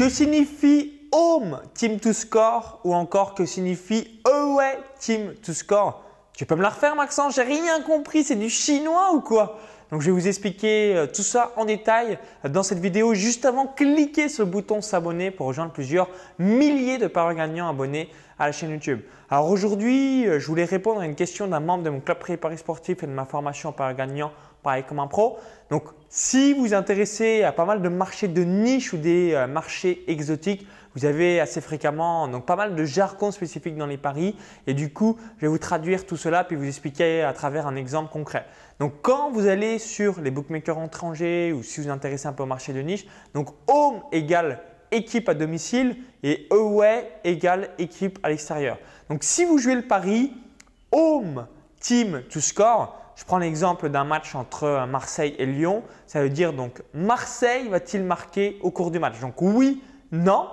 Que signifie home team to score ou encore que signifie away team to score Tu peux me la refaire Maxence J'ai rien compris, c'est du chinois ou quoi donc je vais vous expliquer euh, tout ça en détail dans cette vidéo. Juste avant, cliquez sur le bouton s'abonner pour rejoindre plusieurs milliers de parents gagnants abonnés à la chaîne YouTube. Alors aujourd'hui, euh, je voulais répondre à une question d'un membre de mon club Paris sportif et de ma formation parents gagnants pareil comme un pro. Donc, si vous vous intéressez à pas mal de marchés de niche ou des euh, marchés exotiques, vous avez assez fréquemment donc pas mal de jargon spécifique dans les paris et du coup, je vais vous traduire tout cela puis vous expliquer à travers un exemple concret. Donc, quand vous allez sur les bookmakers étrangers ou si vous vous intéressez un peu au marché de niche, donc home égale équipe à domicile et away égale équipe à l'extérieur. Donc, si vous jouez le pari home team to score, je prends l'exemple d'un match entre euh, Marseille et Lyon. Ça veut dire donc Marseille va-t-il marquer au cours du match Donc oui, non.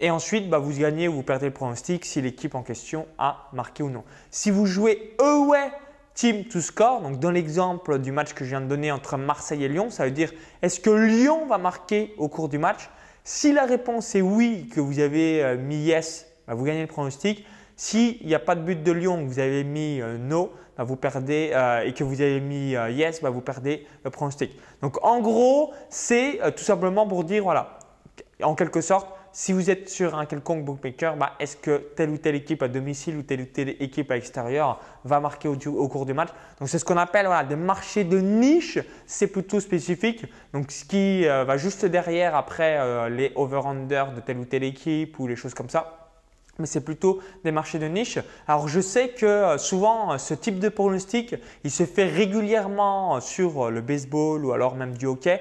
Et ensuite, bah, vous gagnez ou vous perdez le pronostic si l'équipe en question a marqué ou non. Si vous jouez away team to score, donc dans l'exemple du match que je viens de donner entre Marseille et Lyon, ça veut dire est-ce que Lyon va marquer au cours du match Si la réponse est oui, que vous avez euh, mis yes, bah, vous gagnez le pronostic. S'il n'y a pas de but de Lyon, vous avez mis euh, no, bah, vous perdez, euh, et que vous avez mis euh, yes, bah, vous perdez le pronostic. Donc en gros, c'est tout simplement pour dire, voilà, en quelque sorte, si vous êtes sur un quelconque bookmaker, bah, est-ce que telle ou telle équipe à domicile ou telle ou telle équipe à l'extérieur va marquer au, cours du match Donc c'est ce qu'on appelle voilà, des marchés de niche, c'est plutôt spécifique. Donc ce qui va juste derrière après les over-under de telle ou telle équipe ou les choses comme ça mais c'est plutôt des marchés de niche. Alors je sais que euh, souvent euh, ce type de pronostic, il se fait régulièrement euh, sur le baseball ou alors même du hockey,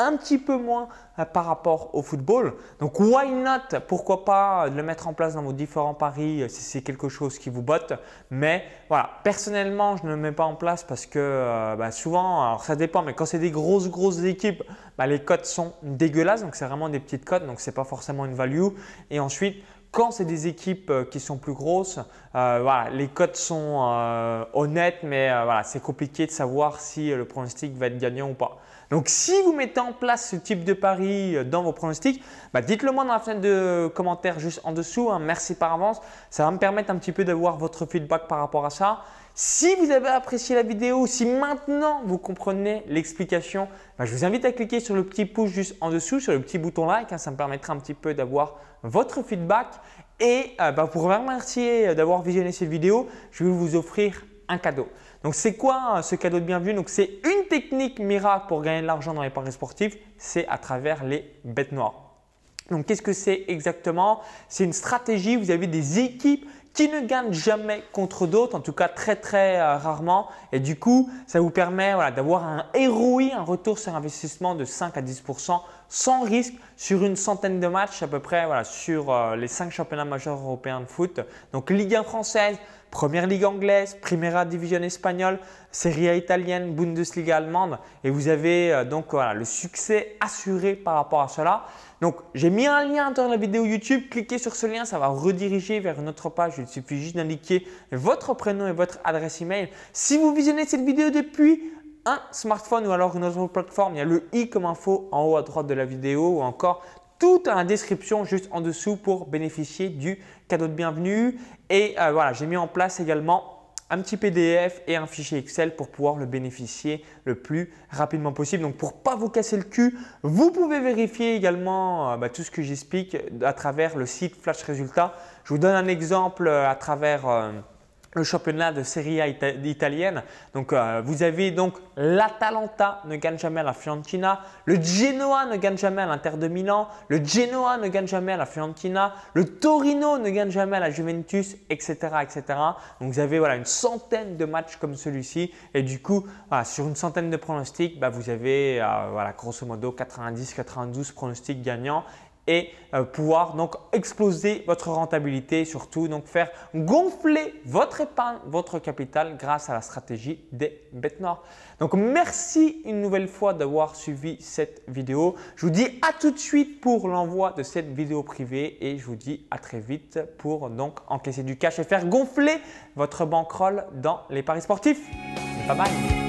un petit peu moins par rapport au football. Donc why not Pourquoi pas le mettre en place dans vos différents paris si c'est quelque chose qui vous botte. Mais voilà, personnellement, je ne le mets pas en place parce que bah, souvent, alors ça dépend, mais quand c'est des grosses grosses équipes, bah, les cotes sont dégueulasses. Donc c'est vraiment des petites cotes, donc c'est pas forcément une value. Et ensuite, quand c'est des équipes euh, qui sont plus grosses, euh, les cotes sont euh, honnêtes, mais voilà, c'est compliqué de savoir si le pronostic va être gagnant ou pas. Donc, si vous mettez en place ce type de pari dans vos pronostics, bah, dites-le moi dans la fenêtre de commentaires juste en dessous. Hein. Merci par avance. Ça va me permettre un petit peu d'avoir votre feedback par rapport à ça. Si vous avez apprécié la vidéo, si maintenant vous comprenez l'explication, ben, je vous invite à cliquer sur le petit pouce juste en dessous, sur le petit bouton like, hein, ça me permettra un petit peu d'avoir votre feedback. Et euh, ben, pour vous remercier d'avoir visionné cette vidéo, je vais vous offrir un cadeau. Donc c'est quoi euh, ce cadeau de bienvenue Donc c'est une technique miracle pour gagner de l'argent dans les paris sportifs, c'est à travers les bêtes noires. Donc qu'est-ce que c'est exactement C'est une stratégie, vous avez des équipes qui ne gagnent jamais contre d'autres, en tout cas très très euh, rarement. Et du coup, ça vous permet d'avoir un héroï, un retour sur investissement de 5 à 10 sans risque sur une centaine de matchs à peu près voilà, sur euh, les cinq championnats majeurs européens de foot. Donc Ligue 1 française, Première Ligue anglaise, Primera Division espagnole, Serie A italienne, Bundesliga allemande. Et vous avez euh, donc voilà, le succès assuré par rapport à cela. Donc j'ai mis un lien dans la vidéo YouTube, cliquez sur ce lien, ça va rediriger vers une autre page. Il suffit juste d'indiquer votre prénom et votre adresse email. Si vous visionnez cette vidéo depuis un smartphone ou alors une autre plateforme, il y a le i comme info en haut à droite de la vidéo ou encore toute la description juste en dessous pour bénéficier du cadeau de bienvenue. Et euh, voilà, j'ai mis en place également un petit PDF et un fichier Excel pour pouvoir le bénéficier le plus rapidement possible. Donc pour pas vous casser le cul, vous pouvez vérifier également euh, bah, tout ce que j'explique à travers le site Flash résultat Je vous donne un exemple euh, à travers le championnat de Serie A italienne. Donc, euh, vous avez donc l'Atalanta ne gagne jamais à la Fiorentina, le Genoa ne gagne jamais à l'Inter de Milan, le Genoa ne gagne jamais à la Fiorentina, le Torino ne gagne jamais à la Juventus, etc., etc. Donc, vous avez voilà une centaine de matchs comme celui-ci, et du coup, sur une centaine de pronostics, bah, vous avez euh, voilà grosso modo 90-92 pronostics gagnants, et euh, pouvoir donc exploser votre rentabilité, surtout donc faire gonfler votre épargne, votre capital grâce à la stratégie des bêtes Donc merci une nouvelle fois d'avoir suivi cette vidéo. Je vous dis à tout de suite pour l'envoi de cette vidéo privée et je vous dis à très vite pour donc encaisser du cash et faire gonfler votre bankroll dans les paris sportifs. C'est pas mal.